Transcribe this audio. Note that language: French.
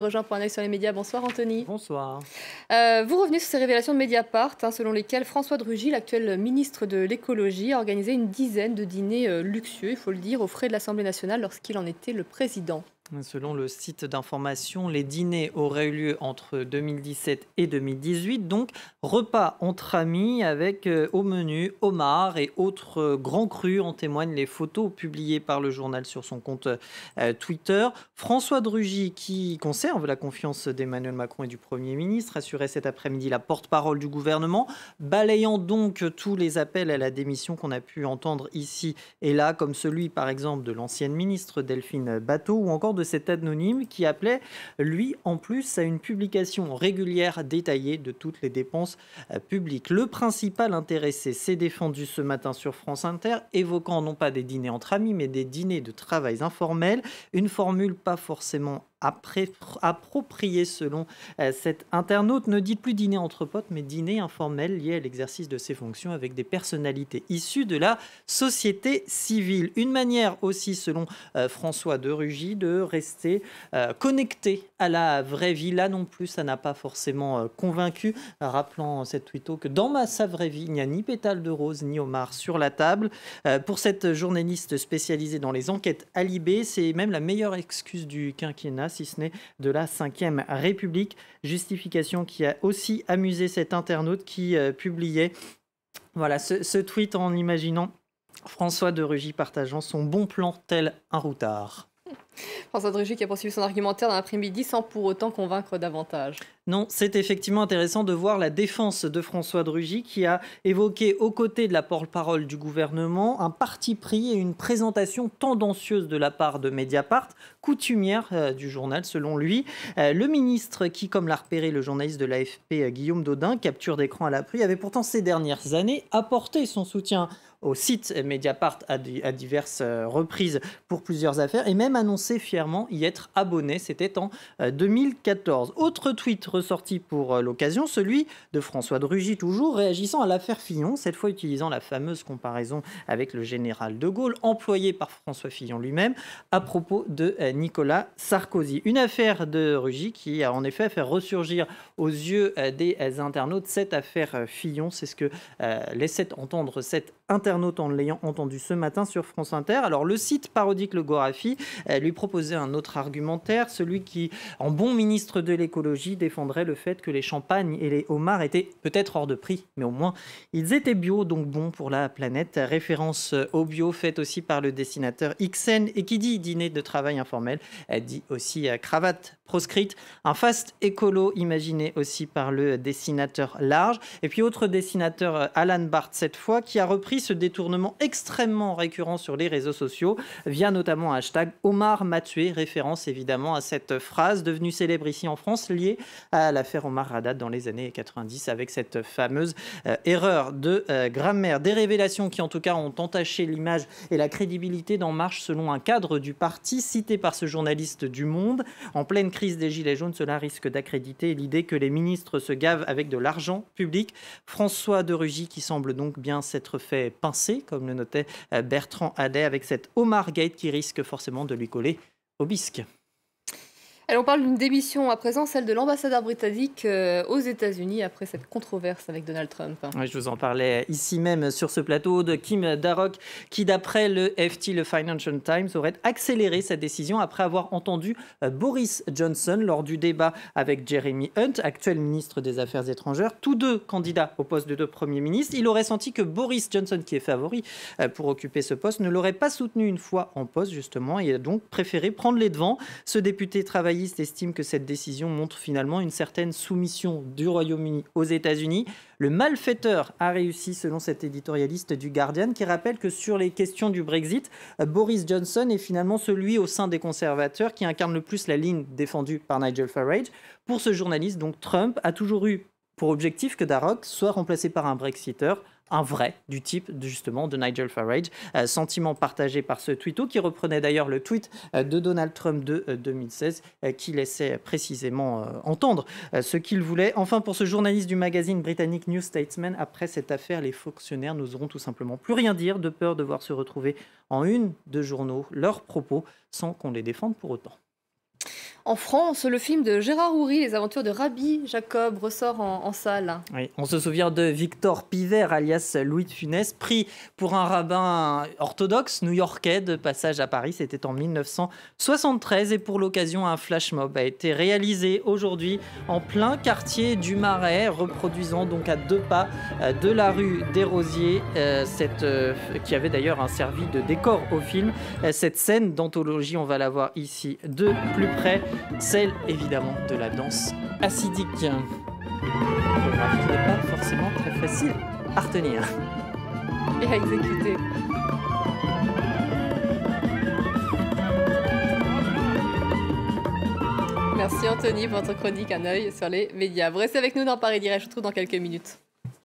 rejoint pour un œil sur les médias. Bonsoir Anthony. Bonsoir. Euh, vous revenez sur ces révélations de Mediapart, hein, selon lesquelles François Drugy, l'actuel ministre de l'écologie, a organisé une dizaine de dîners euh, luxueux, il faut le dire, aux frais de l'Assemblée nationale lorsqu'il en était le président. Selon le site d'information, les dîners auraient eu lieu entre 2017 et 2018, donc repas entre amis avec euh, au menu homard et autres euh, grands crus, en témoignent les photos publiées par le journal sur son compte euh, Twitter. François Drugy, qui conserve la confiance d'Emmanuel Macron et du Premier ministre, assurait cet après-midi la porte-parole du gouvernement, balayant donc tous les appels à la démission qu'on a pu entendre ici et là, comme celui par exemple de l'ancienne ministre Delphine Bateau ou encore de cet anonyme qui appelait, lui, en plus, à une publication régulière détaillée de toutes les dépenses euh, publiques. Le principal intéressé s'est défendu ce matin sur France Inter, évoquant non pas des dîners entre amis, mais des dîners de travail informels, une formule pas forcément approprié selon euh, cette internaute. Ne dites plus dîner entre potes, mais dîner informel lié à l'exercice de ses fonctions avec des personnalités issues de la société civile. Une manière aussi, selon euh, François de Rugy, de rester euh, connecté à la vraie vie. Là non plus, ça n'a pas forcément convaincu, rappelant cette twitto que dans ma sa vraie vie, il n'y a ni pétale de rose ni homard sur la table. pour cette journaliste spécialisée dans les enquêtes alibé c'est même la meilleure excuse du quinquennat si ce n'est de la Ve République. Justification qui a aussi amusé cet internaute qui euh, publiait voilà, ce, ce tweet en imaginant François de Rugy partageant son bon plan tel un routard. François Drugy qui a poursuivi son argumentaire dans l'après-midi sans pour autant convaincre davantage. Non, c'est effectivement intéressant de voir la défense de François Drugy qui a évoqué aux côtés de la porte-parole du gouvernement un parti pris et une présentation tendancieuse de la part de Mediapart, coutumière euh, du journal selon lui. Euh, le ministre qui, comme l'a repéré le journaliste de l'AFP euh, Guillaume Dodin, capture d'écran à la l'appui, avait pourtant ces dernières années apporté son soutien au site Mediapart à diverses reprises pour plusieurs affaires et même annoncé fièrement y être abonné. C'était en 2014. Euh, Autre tweet ressorti pour euh, l'occasion, celui de François de Rugy, toujours réagissant à l'affaire Fillon, cette fois utilisant la fameuse comparaison avec le général de Gaulle, employé par François Fillon lui-même, à propos de euh, Nicolas Sarkozy. Une affaire de Rugy qui a en effet fait ressurgir aux yeux des internautes cette affaire Fillon. C'est ce que laissait entendre cet internaute en l'ayant entendu ce matin sur France Inter. Alors le site parodique Le Gorafi lui proposer un autre argumentaire, celui qui, en bon ministre de l'écologie, défendrait le fait que les champagnes et les homards étaient peut-être hors de prix, mais au moins ils étaient bio, donc bons pour la planète. Référence au bio faite aussi par le dessinateur XN. et qui dit dîner de travail informel, dit aussi cravate proscrite. Un fast écolo imaginé aussi par le dessinateur large. Et puis autre dessinateur, euh, Alan Barth cette fois, qui a repris ce détournement extrêmement récurrent sur les réseaux sociaux via notamment hashtag Omar m'a référence évidemment à cette phrase devenue célèbre ici en France, liée à l'affaire Omar Radat dans les années 90 avec cette fameuse euh, erreur de euh, grammaire. Des révélations qui en tout cas ont entaché l'image et la crédibilité d'En Marche selon un cadre du parti cité par ce journaliste du Monde en pleine crise des Gilets jaunes, cela risque d'accréditer l'idée que les ministres se gavent avec de l'argent public. François de Rugy, qui semble donc bien s'être fait pincer, comme le notait euh, Bertrand Hadet, avec cette Omar Gate qui risque forcément de lui coller au bisque on parle d'une démission à présent, celle de l'ambassadeur britannique euh, aux États-Unis après cette controverse avec Donald Trump. je vous en parlais ici même sur ce plateau de Kim Darroch, qui d'après le FT, le Financial Times, aurait accéléré sa décision après avoir entendu euh, Boris Johnson lors du débat avec Jeremy Hunt, actuel ministre des Affaires étrangères, tous deux candidats au poste de deux premiers ministres. Il aurait senti que Boris Johnson, qui est favori euh, pour occuper ce poste, ne l'aurait pas soutenu une fois en poste justement et a donc préféré prendre les devants. Ce député travaille estime que cette décision montre finalement une certaine soumission du Royaume-Uni aux États-Unis. Le malfaiteur a réussi, selon cet éditorialiste du Guardian, qui rappelle que sur les questions du Brexit, Boris Johnson est finalement celui au sein des conservateurs qui incarne le plus la ligne défendue par Nigel Farage. Pour ce journaliste, donc Trump a toujours eu pour objectif que Darroch soit remplacé par un Brexiteur, un vrai, du type justement de Nigel Farage. Euh, sentiment partagé par ce tweeto qui reprenait d'ailleurs le tweet euh, de Donald Trump de 2016 euh, qui laissait précisément entendre ce qu'il voulait. Enfin, pour ce journaliste du magazine britannique New Statesman, après cette affaire, les fonctionnaires n'oseront tout simplement plus rien dire de peur de voir se retrouver en une de journaux leurs propos sans qu'on les défende pour autant. En France, le film de Gérard Houry, Les aventures de Rabbi Jacob, ressort en, salle. Oui, on se souvient de Victor Piver, alias Louis de Funès, pris pour un rabbin orthodoxe new-yorkais de passage à Paris. C'était en 1973 et pour l'occasion, un flash mob a été réalisé aujourd'hui en plein quartier du Marais, reproduisant donc à deux pas euh, de la rue des Rosiers, euh, cette, euh, qui avait d'ailleurs un servi de décor au film. Cette scène d'anthologie, on va la voir ici de plus près celle évidemment de la danse acidique. qui n'est pas forcément très facile à retenir et à exécuter. Merci Anthony pour votre chronique Un œil sur les médias. Vous restez avec nous dans Paris Direct, je vous retrouve dans quelques minutes.